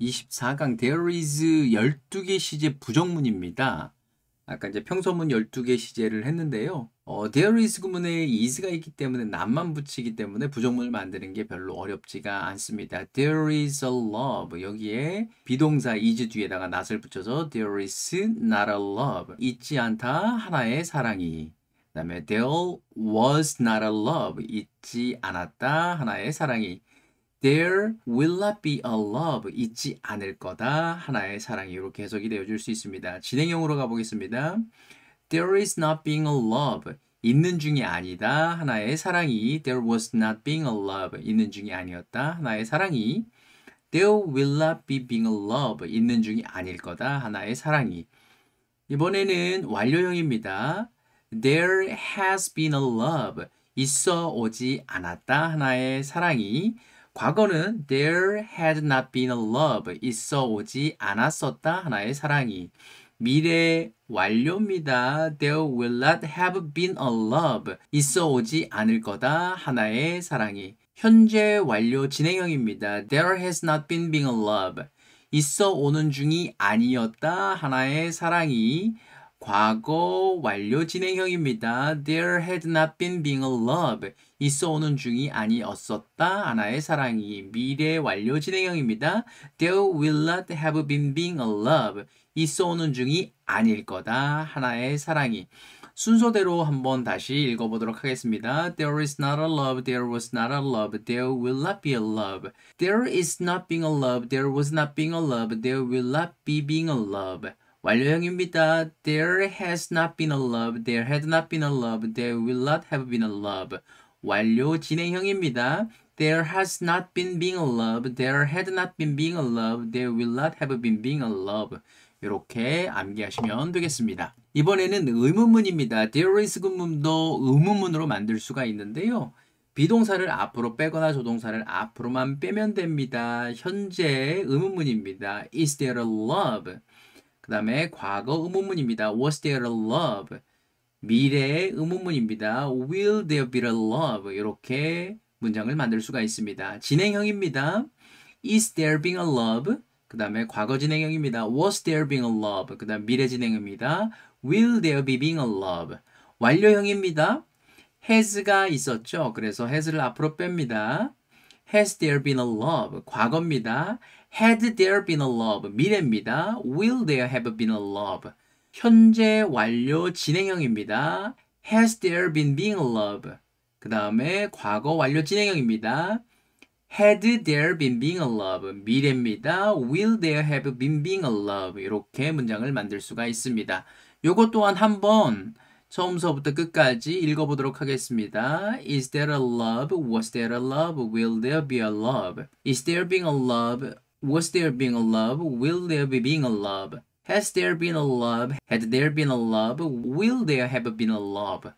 24강 There is 12개 시제 부정문입니다. 아까 이제 평소문 12개 시제를 했는데요. 어, there is 구문에 그 is가 있기 때문에 남만 붙이기 때문에 부정문을 만드는 게 별로 어렵지가 않습니다. There is a love. 여기에 비동사 is 뒤에다가 not을 붙여서 there is not a love. 있지 않다 하나의 사랑이. 그 다음에 there was not a love. 있지 않았다 하나의 사랑이. There will not be a love 있지 않을 거다 하나의 사랑이 이렇게 해석이 되어줄 수 있습니다. 진행형으로 가보겠습니다. There is not being a love 있는 중이 아니다 하나의 사랑이 There was not being a love 있는 중이 아니었다 하나의 사랑이 There will not be being a love 있는 중이 아닐 거다 하나의 사랑이 이번에는 완료형입니다. There has been a love 있어 오지 않았다 하나의 사랑이 과거는 there had not been a love 있어 오지 않았었다 하나의 사랑이 미래 완료입니다. There will not have been a love 있어 오지 않을 거다 하나의 사랑이 현재 완료 진행형입니다. There has not been being a love 있어 오는 중이 아니었다 하나의 사랑이 과거 완료 진행형입니다. There had not been being a love. 있어 오는 중이 아니었었다. 하나의 사랑이 미래 완료 진행형입니다. There will not have been being a love. 있어 오는 중이 아닐 거다. 하나의 사랑이. 순서대로 한번 다시 읽어보도록 하겠습니다. There is not a love, there was not a love, there will not be a love. There is not being a love, there was not being a love, there will not be being a love. 완료형입니다. There has not been a love. There had not been a love. There will not have been a love. 완료 진행형입니다. There has not been being a love. There had not been being a love. There will not have been being a love. 이렇게 암기하시면 되겠습니다. 이번에는 의문문입니다. There is 군문도 의문문으로 만들 수가 있는데요. 비동사를 앞으로 빼거나 조동사를 앞으로만 빼면 됩니다. 현재 의문문입니다. Is there a love? 그 다음에 과거 의문문입니다. Was there a love? 미래의 의문문입니다. Will there be a love? 이렇게 문장을 만들 수가 있습니다. 진행형입니다. Is there being a love? 그 다음에 과거 진행형입니다. Was there being a love? 그 다음 미래 진행형입니다. Will there be being a love? 완료형입니다. has가 있었죠. 그래서 has를 앞으로 뺍니다. Has there been a love? 과거입니다. Had there been a love 미래입니다. Will there have been a love 현재 완료 진행형입니다. Has there been being a love 그 다음에 과거 완료 진행형입니다. Had there been being a love 미래입니다. Will there have been being a love 이렇게 문장을 만들 수가 있습니다. 요것 또한 한번 처음서부터 끝까지 읽어보도록 하겠습니다. Is there a love? Was there a love? Will there be a love? Is there being a love? Was there being a love? Will there be being a love? Has there been a love? Had there been a love? Will there have been a love?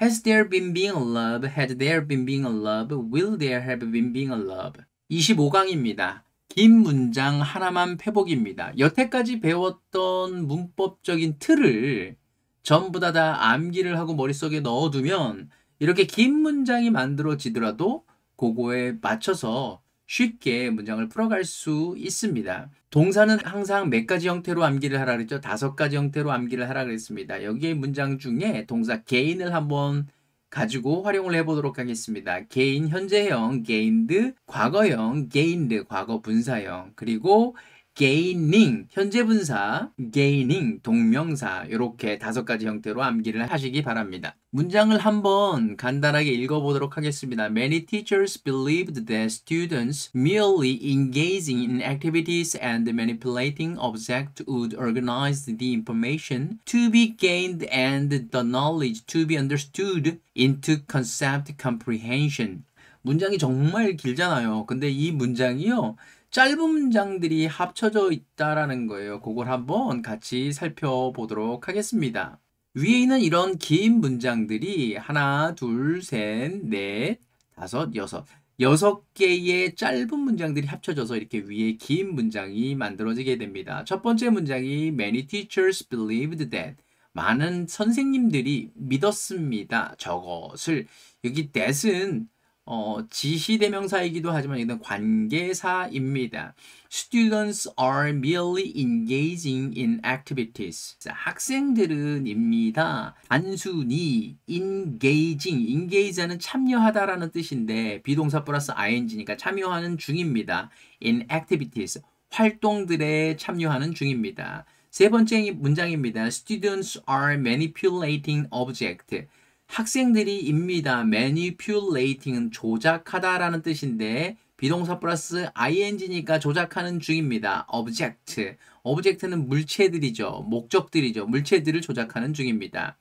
Has there been being a love? Had there been being a love? Will there have been being a love? 25강입니다. 긴 문장 하나만 패복입니다. 여태까지 배웠던 문법적인 틀을 전부 다, 다 암기를 하고 머릿속에 넣어두면 이렇게 긴 문장이 만들어지더라도 그거에 맞춰서 쉽게 문장을 풀어갈 수 있습니다. 동사는 항상 몇 가지 형태로 암기를 하라 그랬죠. 다섯 가지 형태로 암기를 하라 그랬습니다. 여기에 문장 중에 동사 개인을 한번 가지고 활용을 해보도록 하겠습니다. 개인 현재형, 개인드, 과거형, 개인드, 과거 분사형, 그리고 gaining 현재 분사 gaining 동명사 이렇게 다섯 가지 형태로 암기를 하시기 바랍니다. 문장을 한번 간단하게 읽어보도록 하겠습니다. Many teachers believed that students merely engaging in activities and manipulating objects would organize the information to be gained and the knowledge to be understood into concept comprehension. 문장이 정말 길잖아요. 근데 이 문장이요. 짧은 문장들이 합쳐져 있다라는 거예요. 그걸 한번 같이 살펴보도록 하겠습니다. 위에 있는 이런 긴 문장들이 하나, 둘, 셋, 넷, 다섯, 여섯 여섯 개의 짧은 문장들이 합쳐져서 이렇게 위에 긴 문장이 만들어지게 됩니다. 첫 번째 문장이 Many teachers believed that 많은 선생님들이 믿었습니다. 저것을 여기 that은 어, 지시대명사이기도 하지만 이건 관계사입니다. Students are merely engaging in activities. 학생들은입니다. 단순히 engaging, engage하는 참여하다라는 뜻인데 비동사 플러스 ing니까 참여하는 중입니다. in activities, 활동들에 참여하는 중입니다. 세 번째 문장입니다. Students are manipulating object. 학생들이 입니다. manipulating은 조작하다라는 뜻인데 비동사 플러스 ing니까 조작하는 중입니다. object. object는 물체들이죠. 목적들이죠. 물체들을 조작하는 중입니다.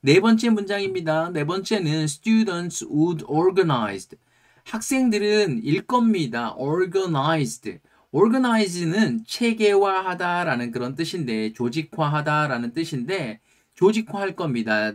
네 번째 문장입니다. 네 번째는 students would organized. 학생들은 일 겁니다. organized. organize는 체계화하다라는 그런 뜻인데 조직화하다라는 뜻인데 조직화할 겁니다.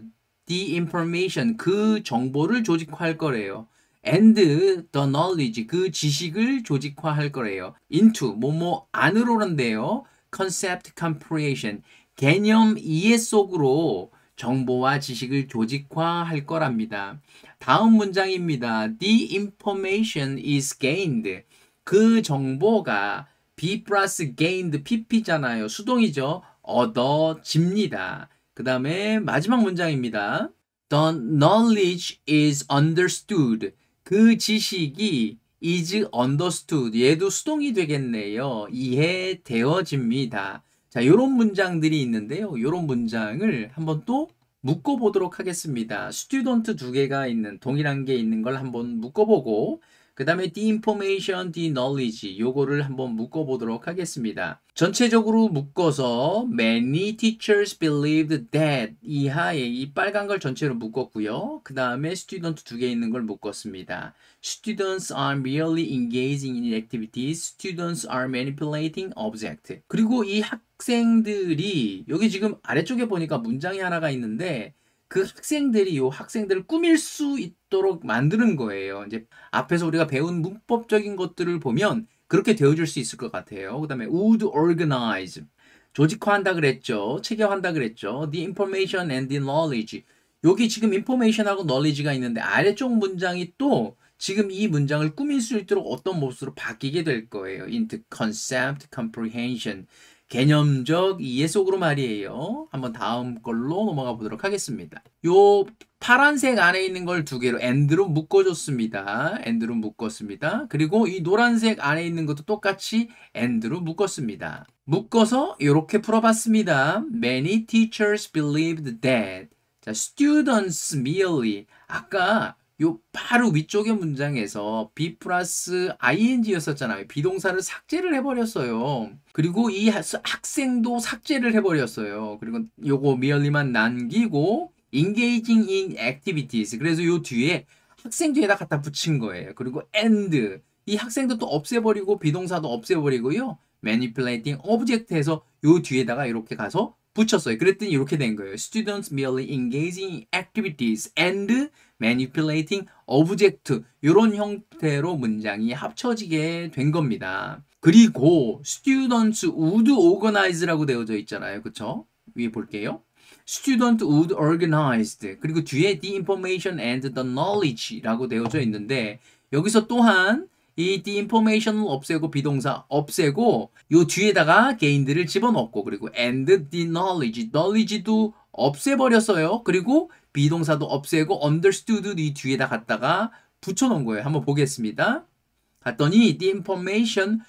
the information 그 정보를 조직화할 거래요. and the knowledge 그 지식을 조직화할 거래요. into 뭐뭐 안으로는데요. concept comprehension 개념 이해 속으로 정보와 지식을 조직화할 거랍니다. 다음 문장입니다. The information is gained. 그 정보가 B e plus gained PP잖아요. 수동이죠. 얻어집니다. 그 다음에 마지막 문장입니다. The knowledge is understood. 그 지식이 is understood. 얘도 수동이 되겠네요. 이해되어집니다. 자, 요런 문장들이 있는데요. 요런 문장을 한번 또 묶어보도록 하겠습니다. 스튜던트 두 개가 있는 동일한 게 있는 걸 한번 묶어보고 그 다음에 t h e i n f o r m a t i o n t h e k n o w l e d g e 요거를 한번 묶어보도록 하겠습니다. 전체적으로 묶어서 many teachers believed that 이하에 이 빨간 걸 전체로 묶었고요. 그 다음에 student 두 개 있는 걸 묶었습니다. Students are merely engaging in activities. Students are manipulating object. s 그리고 이 학생들이 여기 지금 아래쪽에 보니까 문장이 하나가 있는데 그 학생들이 요 학생들을 꾸밀 수 있도록 만드는 거예요. 이제 앞에서 우리가 배운 문법적인 것들을 보면 그렇게 되어줄 수 있을 것 같아요. 그 다음에 would organize. 조직화한다 그랬죠. 체계화한다 그랬죠. The information and the knowledge. 여기 지금 information하고 knowledge가 있는데 아래쪽 문장이 또 지금 이 문장을 꾸밀 수 있도록 어떤 모습으로 바뀌게 될 거예요. into concept, comprehension. 개념적 이해 속으로 말이에요. 한번 다음 걸로 넘어가 보도록 하겠습니다. 요 파란색 안에 있는 걸 두 개로 엔드로 묶어줬습니다. 엔드로 묶었습니다. 그리고 이 노란색 안에 있는 것도 똑같이 엔드로 묶었습니다. 묶어서 이렇게 풀어봤습니다. Many teachers believed that 자, students merely 아까 요 바로 위쪽의 문장에서 be 플러스 ing였었잖아요. 비동사를 삭제를 해버렸어요. 그리고 이 학생도 삭제를 해버렸어요. 그리고 요거 merely만 남기고 engaging in activities. 그래서 요 뒤에 학생 뒤에다 갖다 붙인 거예요. 그리고 and 이 학생도 또 없애버리고 비동사도 없애버리고요. manipulating object에서 요 뒤에다가 이렇게 가서 붙였어요. 그랬더니 이렇게 된 거예요. Students merely engaging in activities and manipulating object 이런 형태로 문장이 합쳐지게 된 겁니다. 그리고 students would organize라고 되어져 있잖아요. 그쵸? 위에 볼게요. student would organized 그리고 뒤에 the information and the knowledge라고 되어져 있는데 여기서 또한 이 t 인포메이션을 없애고 비동사 없애고 요 뒤에다가 개인들을 집어넣고 그리고 and the knowledge knowledge도 없애버렸어요. 그리고 비동사도 없애고 understood 이 뒤에다 갖다가 붙여놓은 거예요. 한번 보겠습니다. 갔더니 the information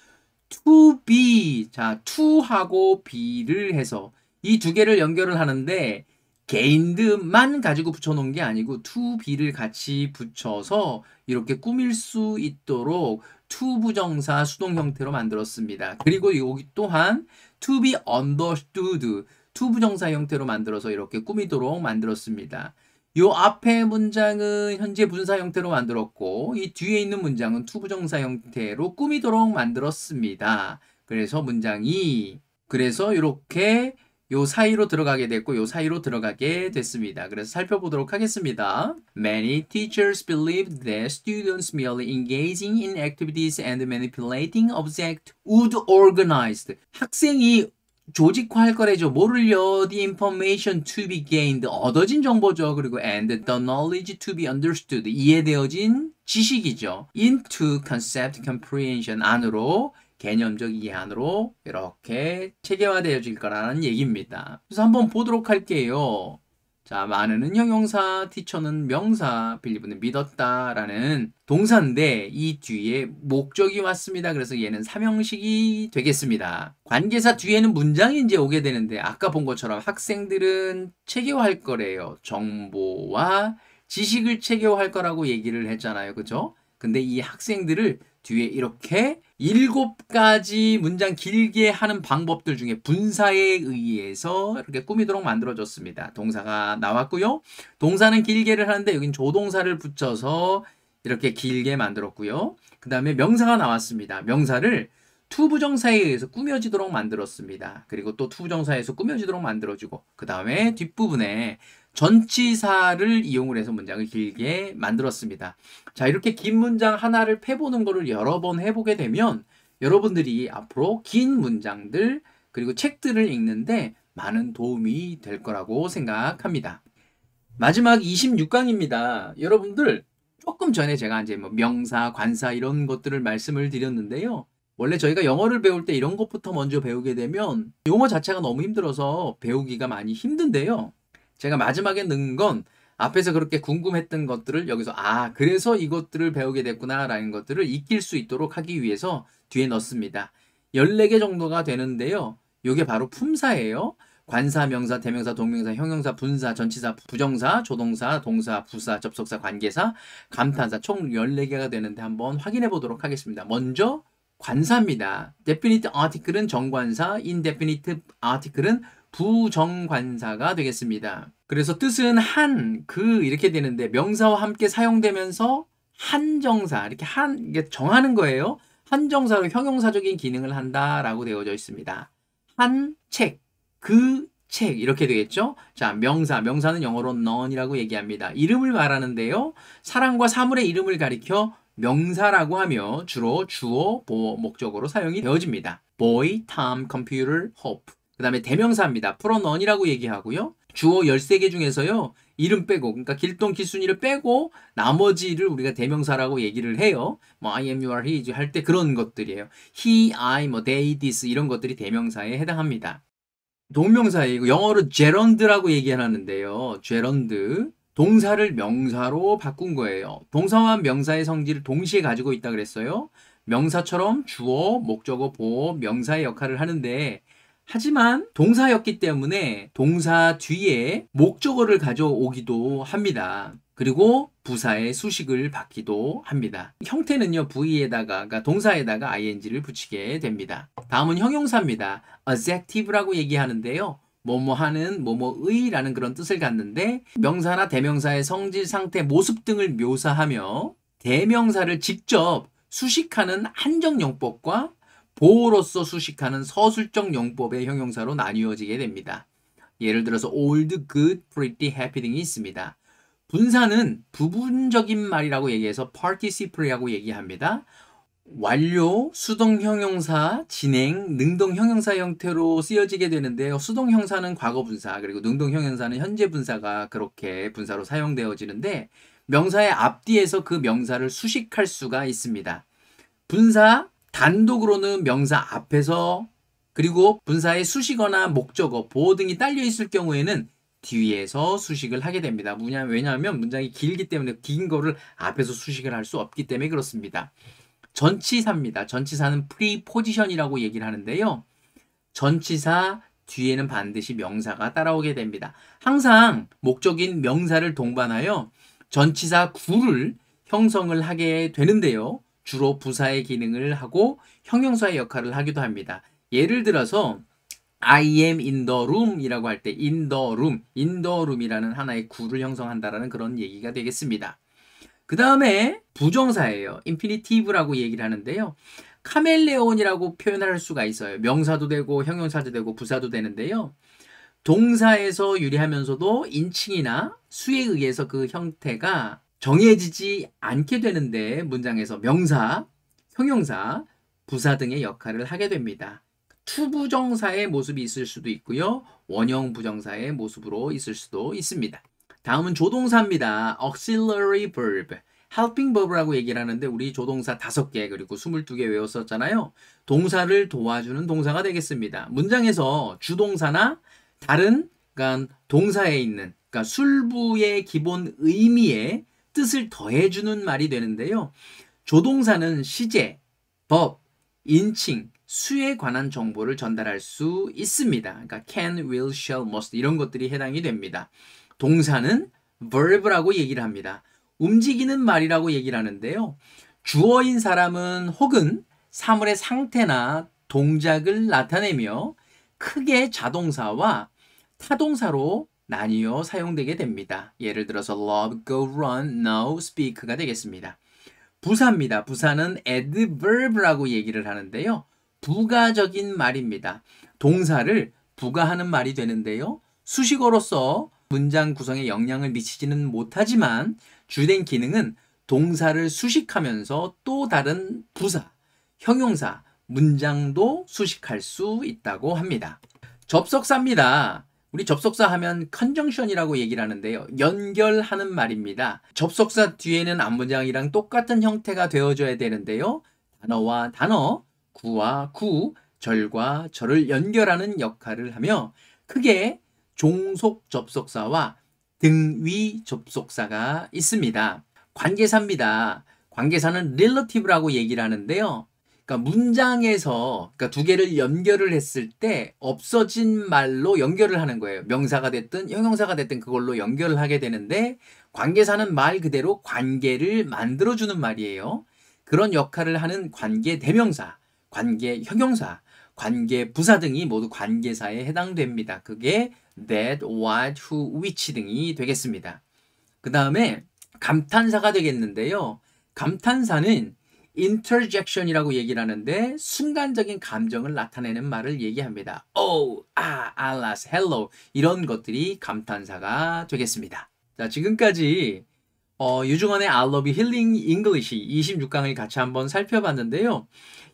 to be 자 to 하고 be를 해서 이 두 개를 연결을 하는데 개인드만 가지고 붙여놓은 게 아니고 t 비를 같이 붙여서 이렇게 꾸밀 수 있도록 t 부정사 수동 형태로 만들었습니다. 그리고 여기 또한 t 비 be understood t 부정사 형태로 만들어서 이렇게 꾸미도록 만들었습니다. 요 앞에 문장은 현재 분사 형태로 만들었고 이 뒤에 있는 문장은 t 부정사 형태로 꾸미도록 만들었습니다. 그래서 문장이 그래서 이렇게 요 사이로 들어가게 됐고 요 사이로 들어가게 됐습니다. 그래서 살펴보도록 하겠습니다. Many teachers believed that students merely engaging in activities and manipulating objects would organize. 학생이 조직화할 거래죠. 뭐를요? The information to be gained. 얻어진 정보죠. 그리고 and the knowledge to be understood. 이해되어진 지식이죠. Into concept comprehension 안으로 개념적 이해안으로 이렇게 체계화되어 질 거라는 얘기입니다. 그래서 한번 보도록 할게요. 자, 많은은 형용사, 티처는 명사, 빌리브는 믿었다 라는 동사인데 이 뒤에 목적이 왔습니다. 그래서 얘는 삼형식이 되겠습니다. 관계사 뒤에는 문장이 이제 오게 되는데 아까 본 것처럼 학생들은 체계화할 거래요. 정보와 지식을 체계화할 거라고 얘기를 했잖아요. 그죠? 근데 이 학생들을 뒤에 이렇게 일곱 가지 문장 길게 하는 방법들 중에 분사에 의해서 이렇게 꾸미도록 만들어졌습니다. 동사가 나왔고요. 동사는 길게를 하는데 여긴 조동사를 붙여서 이렇게 길게 만들었고요. 그 다음에 명사가 나왔습니다. 명사를 투부정사에 의해서 꾸며지도록 만들었습니다. 그리고 또 투부정사에서 꾸며지도록 만들어지고그 다음에 뒷부분에 전치사를 이용을 해서 문장을 길게 만들었습니다. 자, 이렇게 긴 문장 하나를 패보는 것을 여러 번 해보게 되면 여러분들이 앞으로 긴 문장들 그리고 책들을 읽는데 많은 도움이 될 거라고 생각합니다. 마지막 26강입니다. 여러분들 조금 전에 제가 이제 뭐 명사, 관사 이런 것들을 말씀을 드렸는데요. 원래 저희가 영어를 배울 때 이런 것부터 먼저 배우게 되면 용어 자체가 너무 힘들어서 배우기가 많이 힘든데요. 제가 마지막에 넣은 건 앞에서 그렇게 궁금했던 것들을 여기서 아 그래서 이것들을 배우게 됐구나라는 것들을 익힐 수 있도록 하기 위해서 뒤에 넣습니다. 14개 정도가 되는데요. 이게 바로 품사예요. 관사, 명사, 대명사, 동명사, 형용사, 분사, 전치사, 부정사, 조동사, 동사, 부사, 접속사, 관계사, 감탄사 총 14개가 되는데 한번 확인해 보도록 하겠습니다. 먼저 관사입니다. definite article은 정관사, indefinite article은 부정관사가 되겠습니다. 그래서 뜻은 한, 그 이렇게 되는데 명사와 함께 사용되면서 한정사 이렇게 한 이게 정하는 거예요. 한정사로 형용사적인 기능을 한다라고 되어져 있습니다. 한 책, 그 책 이렇게 되겠죠. 자, 명사, 명사는 영어로 none이라고 얘기합니다. 이름을 말하는데요. 사람과 사물의 이름을 가리켜 명사라고 하며 주로 주어, 보어 목적으로 사용이 되어집니다. boy, Tom, computer, hope. 그 다음에 대명사입니다. 프로넌이라고 얘기하고요. 주어 13개 중에서요. 이름 빼고 그러니까 길동 기순이를 빼고 나머지를 우리가 대명사라고 얘기를 해요. 뭐 I am you are he 할 때 그런 것들이에요. he, I, 뭐 they, this 이런 것들이 대명사에 해당합니다. 동명사예요. 영어로 제런드라고 얘기하는데요. 제런드 동사를 명사로 바꾼 거예요. 동사와 명사의 성질을 동시에 가지고 있다 그랬어요. 명사처럼 주어, 목적어, 보호 명사의 역할을 하는데 하지만 동사였기 때문에 동사 뒤에 목적어를 가져오기도 합니다. 그리고 부사의 수식을 받기도 합니다. 형태는요, 부위에다가, 그러니까 동사에다가 ing를 붙이게 됩니다. 다음은 형용사입니다. adjective라고 얘기하는데요. 뭐뭐 하는, 뭐뭐의 라는 그런 뜻을 갖는데 명사나 대명사의 성질, 상태, 모습 등을 묘사하며 대명사를 직접 수식하는 한정용법과 보호로서 수식하는 서술적 용법의 형용사로 나뉘어지게 됩니다. 예를 들어서 old, good, pretty, happy 등이 있습니다. 분사는 부분적인 말이라고 얘기해서 participle라고 얘기합니다. 완료, 수동 형용사, 진행, 능동 형용사 형태로 쓰여지게 되는데요. 수동 형사는 과거 분사, 그리고 능동 형용사는 현재 분사가 그렇게 분사로 사용되어지는데 명사의 앞뒤에서 그 명사를 수식할 수가 있습니다. 분사, 단독으로는 명사 앞에서 그리고 분사의 수식어나 목적어, 보호 등이 딸려 있을 경우에는 뒤에서 수식을 하게 됩니다. 왜냐하면 문장이 길기 때문에 긴 거를 앞에서 수식을 할 수 없기 때문에 그렇습니다. 전치사입니다. 전치사는 프리포지션이라고 얘기를 하는데요. 전치사 뒤에는 반드시 명사가 따라오게 됩니다. 항상 목적인 명사를 동반하여 전치사 구를 형성을 하게 되는데요. 주로 부사의 기능을 하고 형용사의 역할을 하기도 합니다. 예를 들어서 I am in the room이라고 할 때 in the room, in the room이라는 하나의 구를 형성한다라는 그런 얘기가 되겠습니다. 그 다음에 부정사예요. 인피니티브라고 얘기를 하는데요. 카멜레온이라고 표현할 수가 있어요. 명사도 되고 형용사도 되고 부사도 되는데요. 동사에서 유리하면서도 인칭이나 수에 의해서 그 형태가 정해지지 않게 되는데 문장에서 명사, 형용사, 부사 등의 역할을 하게 됩니다. 투부정사의 모습이 있을 수도 있고요. 원형 부정사의 모습으로 있을 수도 있습니다. 다음은 조동사입니다. auxiliary verb. helping verb라고 얘기를 하는데 우리 조동사 5개 그리고 22개 외웠었잖아요. 동사를 도와주는 동사가 되겠습니다. 문장에서 주동사나 다른 그러니까 동사에 있는 그러니까 술부의 기본 의미에 뜻을 더해주는 말이 되는데요. 조동사는 시제, 법, 인칭, 수에 관한 정보를 전달할 수 있습니다. 그러니까 can, will, shall, must 이런 것들이 해당이 됩니다. 동사는 verb라고 얘기를 합니다. 움직이는 말이라고 얘기를 하는데요. 주어인 사람은 혹은 사물의 상태나 동작을 나타내며 크게 자동사와 타동사로 나뉘어 사용되게 됩니다. 예를 들어서 love, go, run, n o w speak가 되겠습니다. 부사입니다. 부사는 adverb라고 얘기를 하는데요. 부가적인 말입니다. 동사를 부가하는 말이 되는데요. 수식어로서 문장 구성에 영향을 미치지는 못하지만 주된 기능은 동사를 수식하면서 또 다른 부사, 형용사, 문장도 수식할 수 있다고 합니다. 접속사입니다. 우리 접속사 하면 컨정션이라고 얘기를 하는데요. 연결하는 말입니다. 접속사 뒤에는 앞문장이랑 똑같은 형태가 되어줘야 되는데요. 단어와 단어, 구와 구, 절과 절을 연결하는 역할을 하며 크게 종속 접속사와 등위 접속사가 있습니다. 관계사입니다. 관계사는 릴러티브라고 얘기를 하는데요. 그러니까 문장에서 그러니까 두 개를 연결을 했을 때 없어진 말로 연결을 하는 거예요. 명사가 됐든 형용사가 됐든 그걸로 연결을 하게 되는데 관계사는 말 그대로 관계를 만들어 주는 말이에요. 그런 역할을 하는 관계 대명사, 관계 형용사, 관계 부사 등이 모두 관계사에 해당됩니다. 그게 that, what, who, which 등이 되겠습니다. 그 다음에 감탄사가 되겠는데요. 감탄사는 interjection이라고 얘기를 하는데 순간적인 감정을 나타내는 말을 얘기합니다. Oh, ah, 아, alas, hello 이런 것들이 감탄사가 되겠습니다. 자 지금까지 어, 유중원의 I love healing English 26강을 같이 한번 살펴봤는데요.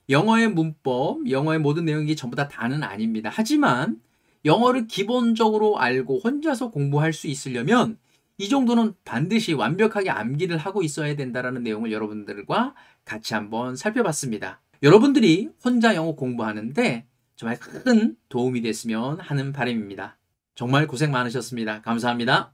영어의 문법, 영어의 모든 내용이 전부 다 다는 아닙니다. 하지만 영어를 기본적으로 알고 혼자서 공부할 수 있으려면 이 정도는 반드시 완벽하게 암기를 하고 있어야 된다는 내용을 여러분들과 같이 한번 살펴봤습니다. 여러분들이 혼자 영어 공부하는데 정말 큰 도움이 됐으면 하는 바람입니다. 정말 고생 많으셨습니다. 감사합니다.